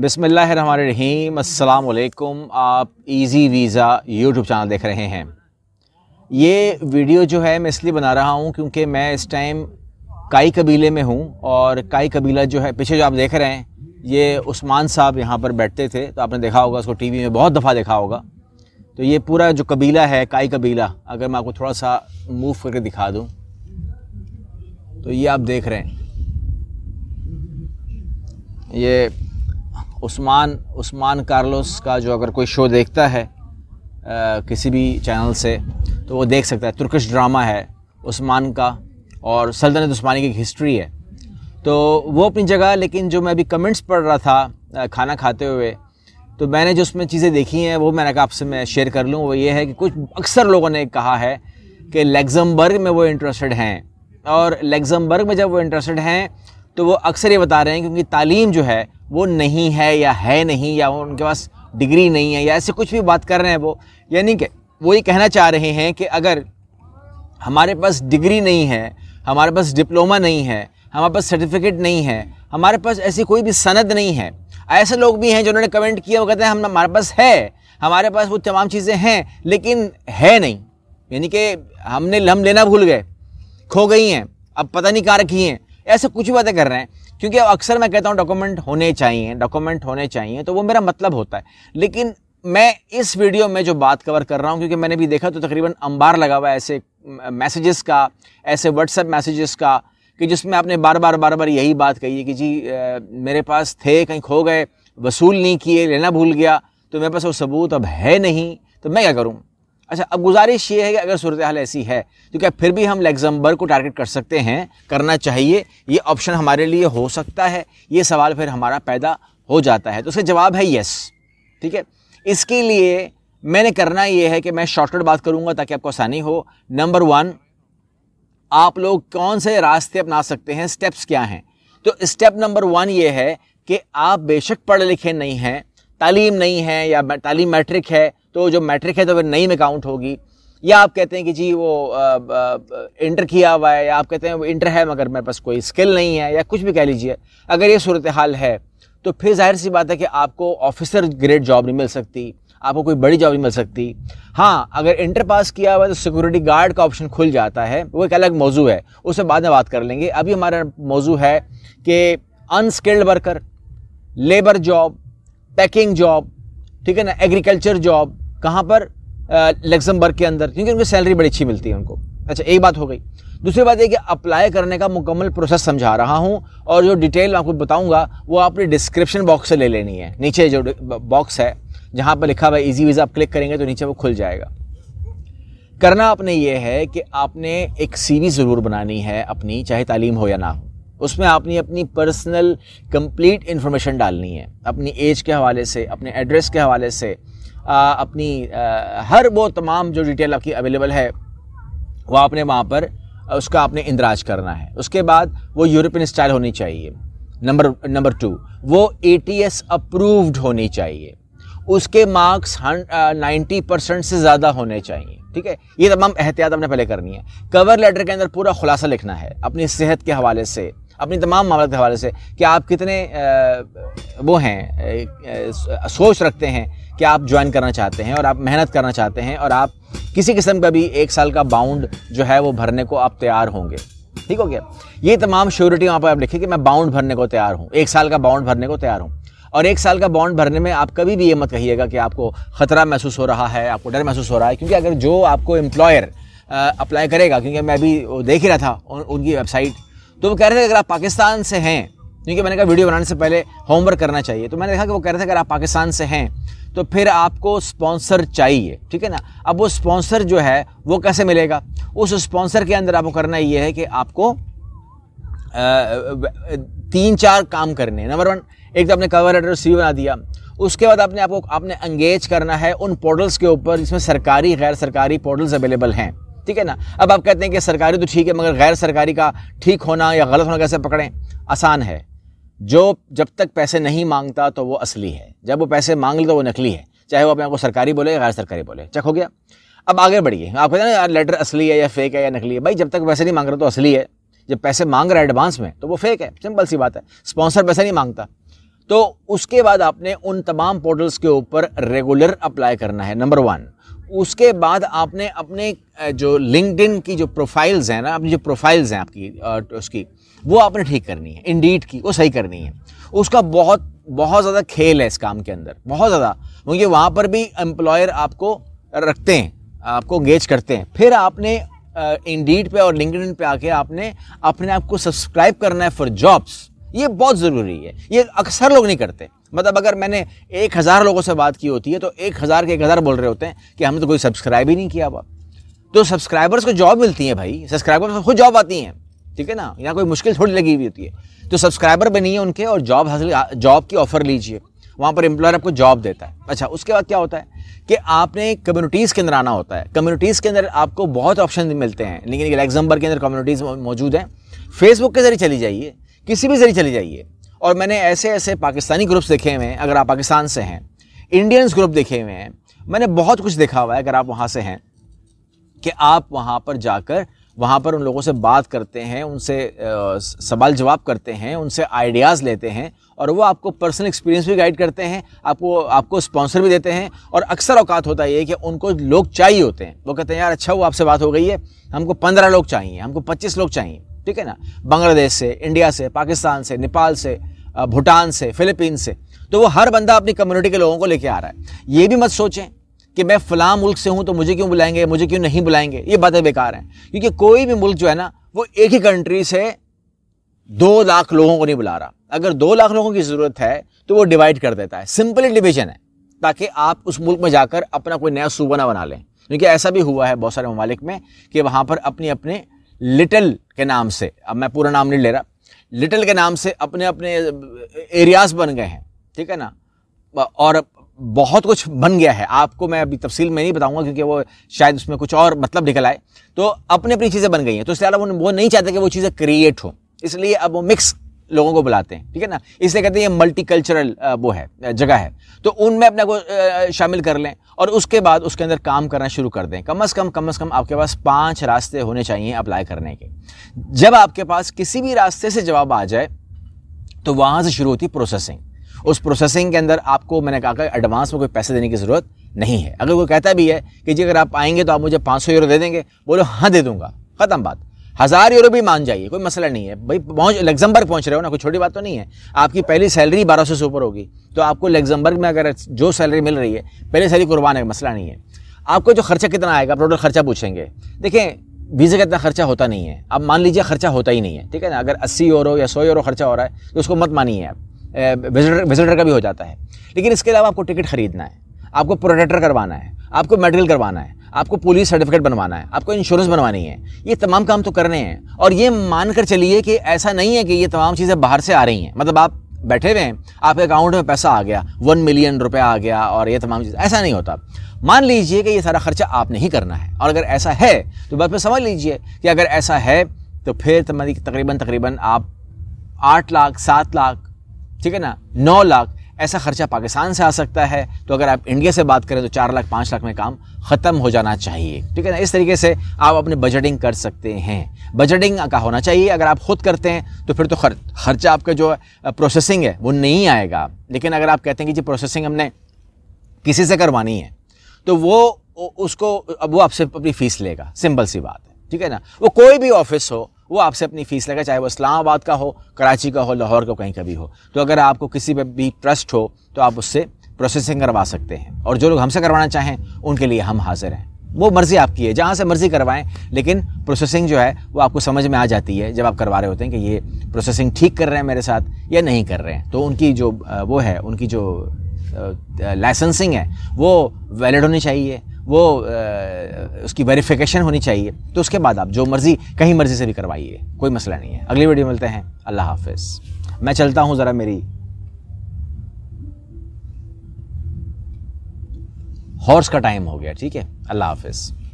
बिसमीम अल्लाम आप इजी वीज़ा यूट्यूब चैनल देख रहे हैं ये वीडियो जो है मैं इसलिए बना रहा हूँ क्योंकि मैं इस टाइम काई कबीले में हूँ और काई कबीला जो है पीछे जो आप देख रहे हैं ये उस्मान साहब यहाँ पर बैठते थे तो आपने देखा होगा उसको टीवी में बहुत दफ़ा देखा होगा तो ये पूरा जो कबीला है काई कबीला अगर मैं आपको थोड़ा सा मूव करके दिखा दूँ तो ये आप देख रहे हैं ये उस्मान उस्मान कार्लोस का जो अगर कोई शो देखता है आ, किसी भी चैनल से तो वो देख सकता है तुर्कश ड्रामा है उस्मान का और सल्तनत उस्मानी की हिस्ट्री है तो वो अपनी जगह लेकिन जो मैं अभी कमेंट्स पढ़ रहा था खाना खाते हुए तो मैंने जो उसमें चीज़ें देखी हैं वो मैंने कहा आपसे मैं शेयर कर लूँ वो ये है कि कुछ अक्सर लोगों ने कहा है कि लेग्जमबर्ग में वो इंटरेस्टेड हैं और लेग्जमबर्ग में जब वो इंटरेस्टेड हैं तो वो अक्सर ये बता रहे हैं क्योंकि तालीम जो है वो नहीं है या है नहीं या उनके पास डिग्री नहीं है या ऐसे कुछ भी बात कर रहे हैं वो यानी कि वो ये कहना चाह रहे हैं कि अगर हमारे पास डिग्री नहीं है हमारे पास डिप्लोमा नहीं है हमारे पास सर्टिफिकेट नहीं है हमारे पास ऐसी कोई भी सनद नहीं है ऐसे लोग भी हैं जिन्होंने कमेंट किया वो कहते हैं हम हमारे पास है हमारे पास वो तमाम चीज़ें हैं लेकिन है नहीं यानी कि हमने लम लेना भूल गए खो गई हैं अब पता नहीं कहाँ रखी हैं ऐसे कुछ बातें कर रहे हैं क्योंकि अक्सर मैं कहता हूँ डॉक्यूमेंट होने चाहिए डॉक्यूमेंट होने चाहिए तो वो मेरा मतलब होता है लेकिन मैं इस वीडियो में जो बात कवर कर रहा हूँ क्योंकि मैंने भी देखा तो तकरीबन अंबार लगा हुआ है ऐसे मैसेजेस का ऐसे व्हाट्सएप मैसेजेस का कि जिसमें आपने बार बार बार बार यही बात कही है कि जी आ, मेरे पास थे कहीं खो गए वसूल नहीं किए लेना भूल गया तो मेरे पास वो सबूत अब है नहीं तो मैं क्या करूँ अच्छा अब गुजारिश ये है कि अगर सूरत हाल ऐसी है तो क्या फिर भी हम लेग्जम्बर को टारगेट कर सकते हैं करना चाहिए ये ऑप्शन हमारे लिए हो सकता है ये सवाल फिर हमारा पैदा हो जाता है तो उसका जवाब है येस ठीक है इसके लिए मैंने करना ये है कि मैं शॉर्टकट बात करूँगा ताकि आपको आसानी हो नंबर वन आप लोग कौन से रास्ते अपना सकते हैं स्टेप्स क्या हैं तो स्टेप नंबर वन ये है कि आप बेशक पढ़े लिखे नहीं हैं तालीम नहीं है या तालीम मैट्रिक है तो जो मैट्रिक है तो फिर नई में काउंट होगी या आप कहते हैं कि जी वो आ, आ, इंटर किया हुआ है या आप कहते हैं वो इंटर है मगर मेरे पास कोई स्किल नहीं है या कुछ भी कह लीजिए अगर ये सूरत हाल है तो फिर जाहिर सी बात है कि आपको ऑफिसर ग्रेड जॉब नहीं मिल सकती आपको कोई बड़ी जॉब नहीं मिल सकती हाँ अगर इंटर पास किया हुआ है तो सिक्योरिटी गार्ड का ऑप्शन खुल जाता है वो एक अलग मौजू है उससे बाद में बात कर लेंगे अभी हमारा मौजू है कि unskilled worker labour job packing job ठीक है ना एग्रीकल्चर जॉब कहाँ पर लग्जमबर्ग के अंदर क्योंकि उनकी सैलरी बड़ी अच्छी मिलती है उनको अच्छा एक बात हो गई दूसरी बात यह कि अप्लाई करने का मुकम्मल प्रोसेस समझा रहा हूँ और जो डिटेल मैं आपको बताऊँगा वो आपने डिस्क्रिप्शन बॉक्स से ले लेनी है नीचे जो बॉक्स है जहाँ पर लिखा हुआ ईजी वीज़ा आप क्लिक करेंगे तो नीचे वो खुल जाएगा करना आपने ये है कि आपने एक सीवी ज़रूर बनानी है अपनी चाहे तालीम हो या ना हो उसमें आपने अपनी पर्सनल कंप्लीट इन्फॉर्मेशन डालनी है अपनी एज के हवाले से अपने एड्रेस के हवाले से आ, अपनी आ, हर वो तमाम जो डिटेल आपकी अवेलेबल है वो आपने वहाँ पर उसका आपने इंदराज करना है उसके बाद वो यूरोपियन स्टाइल होनी चाहिए नंबर नंबर टू वो ए टी एस अप्रूव्ड होनी चाहिए उसके मार्क्स नाइन्टी परसेंट से ज़्यादा होने चाहिए ठीक है ये तमाम एहतियात आपने पहले करनी है कवर लेटर के अंदर पूरा खुलासा लिखना है अपनी सेहत के हवाले से अपनी तमाम मामलों के हवाले से कि आप कितने आ, वो हैं आ, सोच रखते हैं कि आप ज्वाइन करना चाहते हैं और आप मेहनत करना चाहते हैं और आप किसी किस्म का भी एक साल का बाउंड जो है वो भरने को आप तैयार होंगे ठीक हो गया ये तमाम श्योरिटी वहाँ पर आप लिखें कि मैं बाउंड भरने को तैयार हूँ एक साल का बाउंड भरने को तैयार हूँ और एक साल का बॉन्ड भरने में आप कभी भी ये मत कहिएगा कि आपको ख़तरा महसूस हो रहा है आपको डर महसूस हो रहा है क्योंकि अगर जो आपको एम्प्लॉयर अप्लाई करेगा क्योंकि मैं अभी देख ही रहा था उन, उनकी वेबसाइट तो वो कह रहे थे अगर आप पाकिस्तान से हैं क्योंकि मैंने कहा वीडियो बनाने से पहले होमवर्क करना चाहिए तो मैंने देखा कि वो कह रहे थे अगर आप पाकिस्तान से हैं तो फिर आपको स्पॉन्सर चाहिए ठीक है ना अब वो स्पॉन्सर जो है वो कैसे मिलेगा उस स्पॉन्सर के अंदर आपको करना ये है कि आपको तीन चार काम करने हैं नंबर वन एक तो आपने कवर लेटर सी बना दिया उसके बाद आपने आपको आपने एंगेज करना है उन पोर्टल्स के ऊपर जिसमें सरकारी गैर सरकारी पोर्टल्स अवेलेबल हैं ठीक है ना अब आप कहते हैं कि सरकारी तो ठीक है मगर गैर सरकारी का ठीक होना या गलत होना कैसे पकड़ें आसान है जो जब तक पैसे नहीं मांगता तो वो असली है जब वो पैसे मांग ले तो वो नकली है चाहे वो अपने आपको सरकारी बोले या गैर सरकारी बोले चेक हो गया अब आगे बढ़िए आप कहते हैं यार लेटर असली है या फेक है या नकली है भाई जब तक पैसे नहीं मांग रहा तो असली है जब पैसे मांग रहा है एडवांस में तो वो फेक है सिंपल सी बात है स्पॉन्सर पैसे नहीं मांगता तो उसके बाद आपने उन तमाम पोर्टल्स के ऊपर रेगुलर अप्लाई करना है नंबर वन उसके बाद आपने अपने जो लिंकड की जो प्रोफाइल्स हैं ना अपनी जो प्रोफाइल्स हैं आपकी उसकी वो आपने ठीक करनी है इंडीट की वो सही करनी है उसका बहुत बहुत ज़्यादा खेल है इस काम के अंदर बहुत ज़्यादा क्योंकि वहाँ पर भी एम्प्लॉयर आपको रखते हैं आपको गेज करते हैं फिर आपने इंडीट पे और लिंकड पे आके आपने अपने आप को सब्सक्राइब करना है फॉर जॉब्स ये बहुत ज़रूरी है ये अक्सर लोग नहीं करते मतलब अगर मैंने एक हज़ार लोगों से बात की होती है तो एक हज़ार के एक हज़ार बोल रहे होते हैं कि हमने तो कोई सब्सक्राइब ही नहीं किया हुआ तो सब्सक्राइबर्स को जॉब मिलती है भाई सब्सक्राइबर्स को खुद जॉब आती हैं ठीक है ना यहाँ कोई मुश्किल थोड़ी लगी हुई होती है तो सब्सक्राइबर बनिए उनके और जॉब हासिल जॉब की ऑफ़र लीजिए वहाँ पर एम्प्लॉयर आपको जॉब देता है अच्छा उसके बाद क्या होता है कि आपने कम्युनिटीज़ के अंदर आना होता है कम्युनिटीज़ के अंदर आपको बहुत ऑप्शन मिलते हैं लेकिन एग्जाम्पल के अंदर कम्युनिटीज़ मौजूद हैं फेसबुक के ज़रिए चली जाइए किसी भी ज़रिए चली जाइए और मैंने ऐसे ऐसे पाकिस्तानी ग्रुप्स देखे हुए हैं अगर आप पाकिस्तान से हैं इंडियंस ग्रुप देखे हुए हैं मैंने बहुत कुछ देखा हुआ है अगर आप वहाँ से हैं कि आप वहाँ पर जाकर वहाँ पर उन लोगों से बात करते हैं उनसे सवाल जवाब करते हैं उनसे आइडियाज़ लेते हैं और वो आपको पर्सनल एक्सपीरियंस भी गाइड करते हैं आपको आपको स्पॉन्सर भी देते हैं और अक्सर औकात होता है ये कि उनको लोग चाहिए होते हैं वो कहते हैं यार अच्छा वो आपसे बात हो गई है हमको पंद्रह लोग चाहिए हमको पच्चीस लोग चाहिए ठीक है ना बांग्लादेश से इंडिया से पाकिस्तान से नेपाल से भूटान से फिलीपीन से तो वो हर बंदा अपनी कम्युनिटी के लोगों को लेके आ रहा है ये भी मत सोचें कि मैं फ़लाँ मुल्क से हूँ तो मुझे क्यों बुलाएंगे मुझे क्यों नहीं बुलाएंगे ये बातें बेकार हैं क्योंकि कोई भी मुल्क जो है ना वो एक ही कंट्री से दो लाख लोगों को नहीं बुला रहा अगर दो लाख लोगों की ज़रूरत है तो वो डिवाइड कर देता है सिंपली डिवीजन है ताकि आप उस मुल्क में जाकर अपना कोई नया सूबा ना बना लें क्योंकि ऐसा भी हुआ है बहुत सारे ममालिक में कि वहाँ पर अपने अपने लिटल के नाम से अब मैं पूरा नाम नहीं ले रहा लिटल के नाम से अपने अपने एरियाज़ बन गए हैं ठीक है ना और बहुत कुछ बन गया है आपको मैं अभी तफसील में नहीं बताऊंगा क्योंकि वो शायद उसमें कुछ और मतलब निकल आए तो अपने अपनी चीज़ें बन गई हैं तो इसलिए वो वो नहीं चाहते कि वो चीज़ें क्रिएट हो इसलिए अब वो मिक्स लोगों को बुलाते हैं ठीक है ना इसलिए कहते हैं ये मल्टीकल्चरल वो है जगह है तो उनमें अपने को शामिल कर लें और उसके बाद उसके अंदर काम करना शुरू कर दें कम अज़ कम कम अज़ कम आपके पास पाँच रास्ते होने चाहिए अप्लाई करने के जब आपके पास किसी भी रास्ते से जवाब आ जाए तो वहाँ से शुरू होती प्रोसेसिंग उस प्रोसेसिंग के अंदर आपको मैंने कहा कि एडवांस में कोई पैसे देने की ज़रूरत नहीं है अगर कोई कहता भी है कि जी अगर आप आएंगे तो आप मुझे पाँच सौ यूरो दे देंगे बोलो हाँ दे दूंगा ख़त्म बात हज़ार यूरो भी मान जाइए कोई मसला नहीं है भाई पहुँच लग्जमबर्ग पहुँच रहे हो ना कोई छोटी बात तो नहीं है आपकी पहली सैलरी बारह सौ से ऊपर होगी तो आपको लग्जमबर्ग में अगर जो सैलरी मिल रही है पहले सैलरी कुर्बान है मसला नहीं है आपको जो खर्चा कितना आएगा टोटल खर्चा पूछेंगे देखें वीज़े का इतना खर्चा होता नहीं है अब मान लीजिए खर्चा होता ही नहीं है ठीक है ना अगर अस्सी यूरो या सौ यूरो खर्चा हो रहा है तो उसको मत मानिए आप विजिटर का भी हो जाता है लेकिन इसके अलावा आपको टिकट खरीदना है आपको प्रोटेक्टर करवाना है आपको मेडिकल करवाना है आपको पुलिस सर्टिफिकेट बनवाना है आपको इंश्योरेंस बनवानी है ये तमाम काम तो करने हैं और ये मान कर चलिए कि ऐसा नहीं है कि ये तमाम चीज़ें बाहर से आ रही हैं मतलब आप बैठे हुए हैं आपके अकाउंट में पैसा आ गया वन मिलियन रुपया आ गया और ये तमाम चीज़ ऐसा नहीं होता मान लीजिए कि ये सारा खर्चा आपने ही करना है और अगर ऐसा है तो बस में समझ लीजिए कि अगर ऐसा है तो फिर तकरीबन तकरीबन आप आठ लाख सात लाख ठीक है ना नौ लाख ऐसा खर्चा पाकिस्तान से आ सकता है तो अगर आप इंडिया से बात करें तो चार लाख पाँच लाख में काम ख़त्म हो जाना चाहिए ठीक है ना इस तरीके से आप अपने बजटिंग कर सकते हैं बजटिंग का होना चाहिए अगर आप खुद करते हैं तो फिर तो खर्च खर्चा आपका जो प्रोसेसिंग है वो नहीं आएगा लेकिन अगर आप कहते हैं कि जी प्रोसेसिंग हमने किसी से करवानी है तो वो उसको अब वो आपसे अपनी फ़ीस लेगा सिंपल सी बात है ठीक है ना वो कोई भी ऑफिस हो वो आपसे अपनी फ़ीस लेगा चाहे वो इस्लामाबाद का हो कराची का हो लाहौर का कहीं का भी हो तो अगर आपको किसी पर भी ट्रस्ट हो तो आप उससे प्रोसेसिंग करवा सकते हैं और जो लोग हमसे करवाना चाहें उनके लिए हम हाजिर हैं वो मर्ज़ी आपकी है जहाँ से मर्ज़ी करवाएं लेकिन प्रोसेसिंग जो है वो आपको समझ में आ जाती है जब आप करवा रहे होते हैं कि ये प्रोसेसिंग ठीक कर रहे हैं मेरे साथ या नहीं कर रहे हैं तो उनकी जो वो है उनकी जो लाइसेंसिंग है वो वैलिड होनी चाहिए वो उसकी वेरिफिकेशन होनी चाहिए तो उसके बाद आप जो मर्ज़ी कहीं मर्ज़ी से भी करवाइए कोई मसला नहीं है अगली वीडियो मिलते हैं अल्लाह हाफिज़ मैं चलता हूँ ज़रा मेरी हॉर्स का टाइम हो गया ठीक है अल्लाह हाफिज़